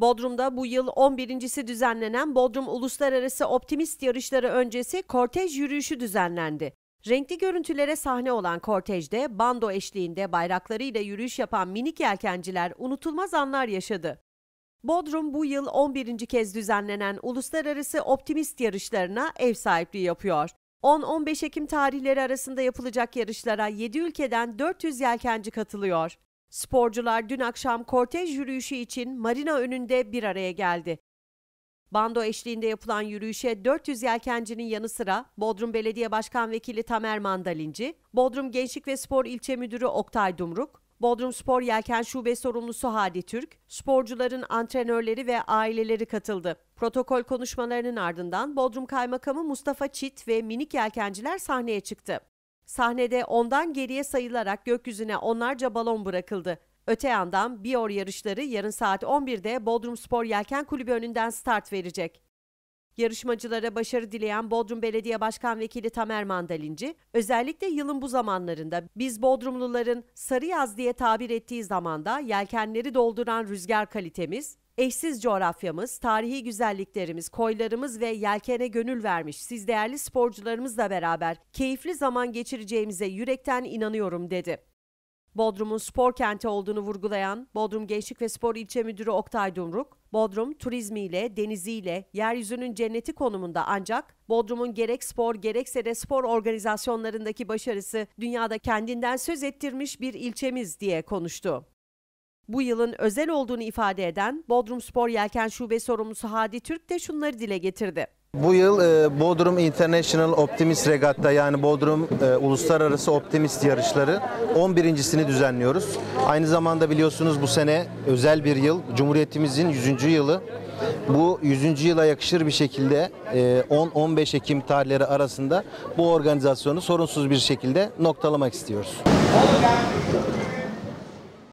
Bodrum'da bu yıl 11.si düzenlenen Bodrum Uluslararası Optimist Yarışları öncesi kortej yürüyüşü düzenlendi. Renkli görüntülere sahne olan kortejde bando eşliğinde bayraklarıyla yürüyüş yapan minik yelkenciler unutulmaz anlar yaşadı. Bodrum bu yıl 11. kez düzenlenen Uluslararası Optimist yarışlarına ev sahipliği yapıyor. 10-15 Ekim tarihleri arasında yapılacak yarışlara 7 ülkeden 400 yelkenci katılıyor. Sporcular dün akşam kortej yürüyüşü için marina önünde bir araya geldi. Bando eşliğinde yapılan yürüyüşe 400 yelkencinin yanı sıra Bodrum Belediye Başkan Vekili Tamer Mandalinci, Bodrum Gençlik ve Spor İlçe Müdürü Oktay Dumruk, Bodrum Spor Yelken Şube Sorumlusu Hadi Türk, sporcuların antrenörleri ve aileleri katıldı. Protokol konuşmalarının ardından Bodrum Kaymakamı Mustafa Çit ve minik yelkenciler sahneye çıktı. Sahnede ondan geriye sayılarak gökyüzüne onlarca balon bırakıldı. Öte yandan Bior yarışları yarın saat 11'de Bodrum Spor Yelken Kulübü önünden start verecek. Yarışmacılara başarı dileyen Bodrum Belediye Başkan Vekili Tamer Mandalinci, özellikle yılın bu zamanlarında biz Bodrumluların sarı yaz diye tabir ettiği zamanda yelkenleri dolduran rüzgar kalitemiz, Eşsiz coğrafyamız, tarihi güzelliklerimiz, koylarımız ve yelkene gönül vermiş siz değerli sporcularımızla beraber keyifli zaman geçireceğimize yürekten inanıyorum dedi. Bodrum'un spor kenti olduğunu vurgulayan Bodrum Gençlik ve Spor İlçe Müdürü Oktay Dumruk, Bodrum turizmiyle, deniziyle, yeryüzünün cenneti konumunda ancak Bodrum'un gerek spor gerekse de spor organizasyonlarındaki başarısı dünyada kendinden söz ettirmiş bir ilçemiz diye konuştu. Bu yılın özel olduğunu ifade eden Bodrum Spor Yelken Şube sorumlusu Hadi Türk de şunları dile getirdi. Bu yıl e, Bodrum International Optimist Regatta yani Bodrum e, Uluslararası Optimist Yarışları 11.sini düzenliyoruz. Aynı zamanda biliyorsunuz bu sene özel bir yıl. Cumhuriyetimizin 100. yılı. Bu 100. yıla yakışır bir şekilde 10-15 e, Ekim tarihleri arasında bu organizasyonu sorunsuz bir şekilde noktalamak istiyoruz.